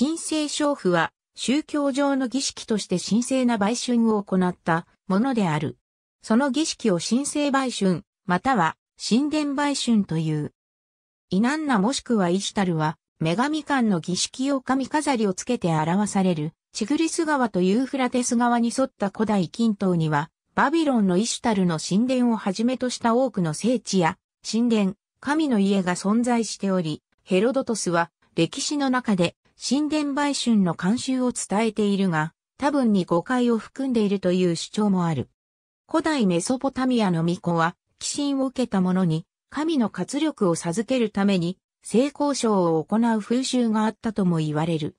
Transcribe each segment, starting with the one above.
神聖娼婦は宗教上の儀式として神聖な売春を行ったものである。その儀式を神聖売春、または神殿売春という。イナンナもしくはイシュタルは、女神間の儀式を髪飾りをつけて表される、チグリス川とユーフラテス川に沿った古代近東には、バビロンのイシュタルの神殿をはじめとした多くの聖地や、神殿、神の家が存在しており、ヘロドトスは歴史の中で神殿売春の慣習を伝えているが、多分に誤解を含んでいるという主張もある。古代メソポタミアの巫女は、寄進を受けた者に、神の活力を授けるために、性交渉を行う風習があったとも言われる。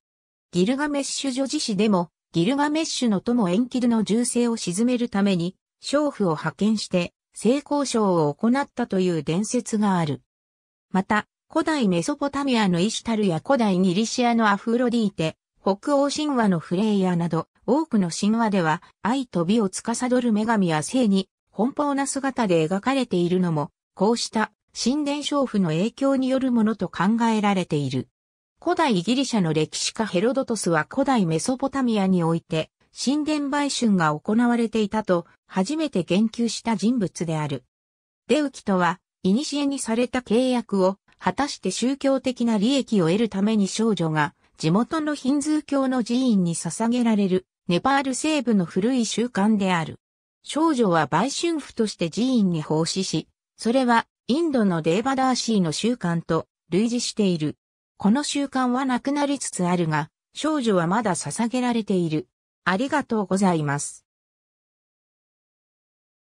ギルガメッシュ女子誌でも、ギルガメッシュの友エンキルの銃声を沈めるために、娼婦を派遣して、性交渉を行ったという伝説がある。また、古代メソポタミアのイシュタルや古代ギリシアのアフロディーテ、北欧神話のフレイヤーなど、多くの神話では、愛と美を司る女神や性に、奔放な姿で描かれているのも、こうした神殿娼婦の影響によるものと考えられている。古代ギリシャの歴史家ヘロドトスは古代メソポタミアにおいて、神殿売春が行われていたと、初めて言及した人物である。デウキとは、エにされた契約を果たして宗教的な利益を得るために少女が地元のヒンズー教の寺院に捧げられるネパール西部の古い習慣である。少女は売春婦として寺院に奉仕し、それはインドのデーバダーシーの習慣と類似している。この習慣はなくなりつつあるが、少女はまだ捧げられている。ありがとうございます。